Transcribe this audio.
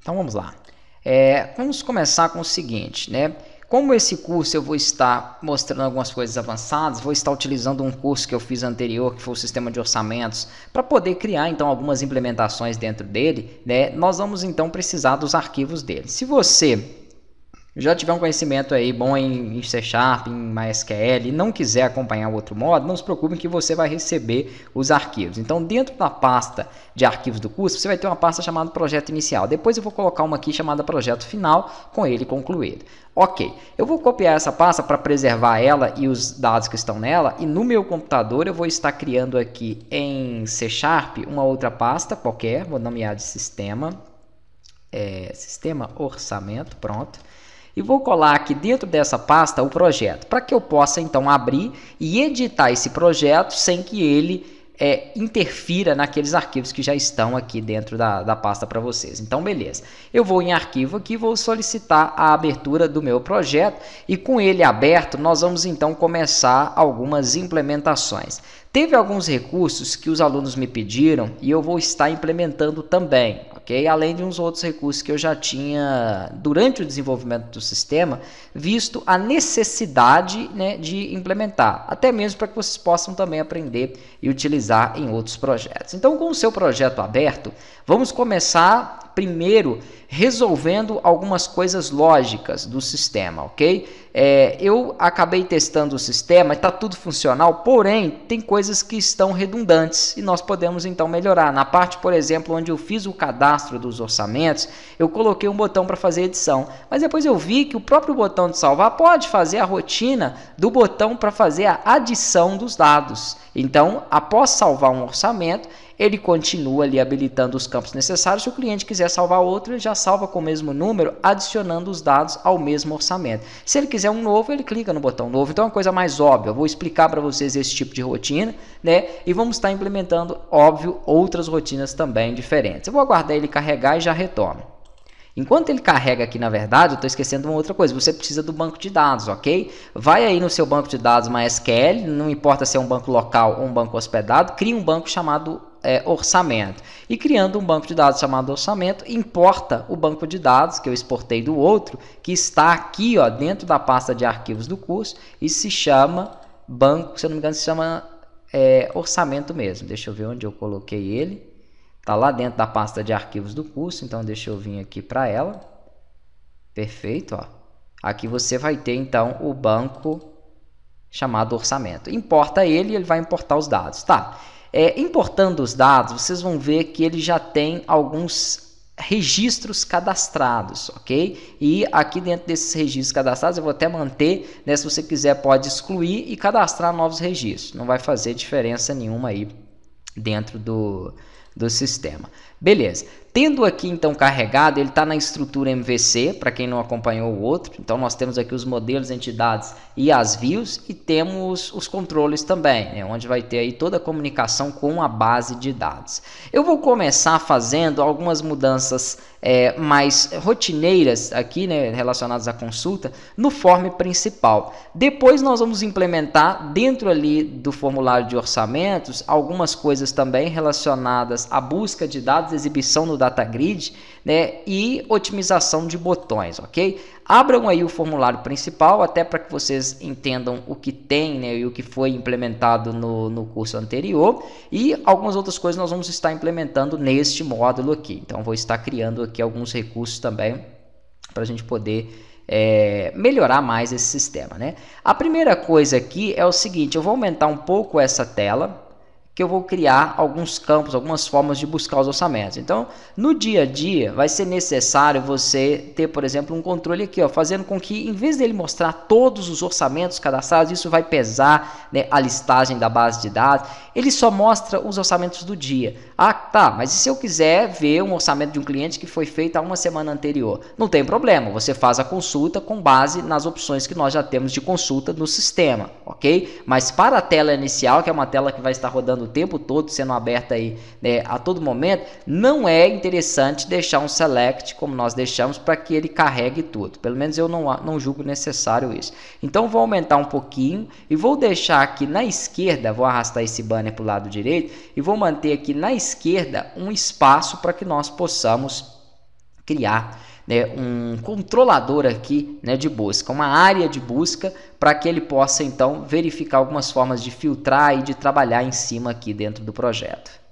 Então vamos lá. É, vamos começar com o seguinte, né? Como esse curso eu vou estar mostrando algumas coisas avançadas, vou estar utilizando um curso que eu fiz anterior, que foi o sistema de orçamentos, para poder criar então algumas implementações dentro dele, né? Nós vamos então precisar dos arquivos dele. Se você já tiver um conhecimento aí bom em C Sharp, em MySQL e não quiser acompanhar outro modo, não se preocupe que você vai receber os arquivos. Então, dentro da pasta de arquivos do curso, você vai ter uma pasta chamada projeto inicial. Depois eu vou colocar uma aqui chamada projeto final, com ele concluído. Ok, eu vou copiar essa pasta para preservar ela e os dados que estão nela e no meu computador eu vou estar criando aqui em C Sharp uma outra pasta qualquer, vou nomear de sistema, é, sistema orçamento, pronto e vou colar aqui dentro dessa pasta o projeto, para que eu possa então abrir e editar esse projeto sem que ele é, interfira naqueles arquivos que já estão aqui dentro da, da pasta para vocês. Então, beleza. Eu vou em arquivo aqui, vou solicitar a abertura do meu projeto e com ele aberto, nós vamos então começar algumas implementações. Teve alguns recursos que os alunos me pediram e eu vou estar implementando também, ok? Além de uns outros recursos que eu já tinha, durante o desenvolvimento do sistema, visto a necessidade né, de implementar, até mesmo para que vocês possam também aprender e utilizar em outros projetos. Então, com o seu projeto aberto, vamos começar primeiro resolvendo algumas coisas lógicas do sistema, ok? É, eu acabei testando o sistema, está tudo funcional, porém tem coisas que estão redundantes e nós podemos então melhorar. Na parte, por exemplo, onde eu fiz o cadastro dos orçamentos, eu coloquei um botão para fazer edição, mas depois eu vi que o próprio botão de salvar pode fazer a rotina do botão para fazer a adição dos dados. Então, após salvar um orçamento, ele continua ali habilitando os campos necessários. Se o cliente quiser salvar outro, ele já salva com o mesmo número, adicionando os dados ao mesmo orçamento. Se ele quiser quiser é um novo, ele clica no botão novo. Então é uma coisa mais óbvia. Eu vou explicar para vocês esse tipo de rotina, né? E vamos estar implementando, óbvio, outras rotinas também diferentes. Eu vou aguardar ele carregar e já retorno. Enquanto ele carrega aqui, na verdade, eu estou esquecendo uma outra coisa. Você precisa do banco de dados, ok? Vai aí no seu banco de dados MySQL, não importa se é um banco local ou um banco hospedado, cria um banco chamado é, orçamento. E criando um banco de dados chamado orçamento, importa o banco de dados que eu exportei do outro, que está aqui ó, dentro da pasta de arquivos do curso e se chama banco, se eu não me engano, se chama é, orçamento mesmo. Deixa eu ver onde eu coloquei ele. Está lá dentro da pasta de arquivos do curso, então deixa eu vir aqui para ela. Perfeito, ó. Aqui você vai ter então o banco chamado orçamento. Importa ele, ele vai importar os dados, tá? É, importando os dados, vocês vão ver que ele já tem alguns registros cadastrados, ok? E aqui dentro desses registros cadastrados, eu vou até manter, né? Se você quiser, pode excluir e cadastrar novos registros. Não vai fazer diferença nenhuma aí dentro do, do sistema. Beleza. Tendo aqui então carregado, ele está na estrutura MVC, para quem não acompanhou o outro. Então nós temos aqui os modelos, entidades e as views e temos os controles também, né? onde vai ter aí toda a comunicação com a base de dados. Eu vou começar fazendo algumas mudanças é, mais rotineiras aqui, né, relacionadas à consulta, no form principal. Depois nós vamos implementar dentro ali do formulário de orçamentos algumas coisas também relacionadas a busca de dados, exibição no data grid né, e otimização de botões, ok? Abram aí o formulário principal, até para que vocês entendam o que tem né, e o que foi implementado no, no curso anterior e algumas outras coisas nós vamos estar implementando neste módulo aqui. Então, vou estar criando aqui alguns recursos também para a gente poder é, melhorar mais esse sistema. Né? A primeira coisa aqui é o seguinte, eu vou aumentar um pouco essa tela, que eu vou criar alguns campos, algumas formas de buscar os orçamentos. Então, no dia a dia, vai ser necessário você ter, por exemplo, um controle aqui, ó, fazendo com que, em vez dele mostrar todos os orçamentos cadastrados, isso vai pesar né, a listagem da base de dados, ele só mostra os orçamentos do dia. Ah, tá, mas e se eu quiser ver um orçamento de um cliente que foi feito há uma semana anterior? Não tem problema, você faz a consulta com base nas opções que nós já temos de consulta no sistema, ok? Mas para a tela inicial, que é uma tela que vai estar rodando tempo todo, sendo aberta aí né, a todo momento, não é interessante deixar um select como nós deixamos para que ele carregue tudo. Pelo menos eu não, não julgo necessário isso. Então vou aumentar um pouquinho e vou deixar aqui na esquerda, vou arrastar esse banner para o lado direito e vou manter aqui na esquerda um espaço para que nós possamos criar né, um controlador aqui né, de busca, uma área de busca para que ele possa então verificar algumas formas de filtrar e de trabalhar em cima aqui dentro do projeto.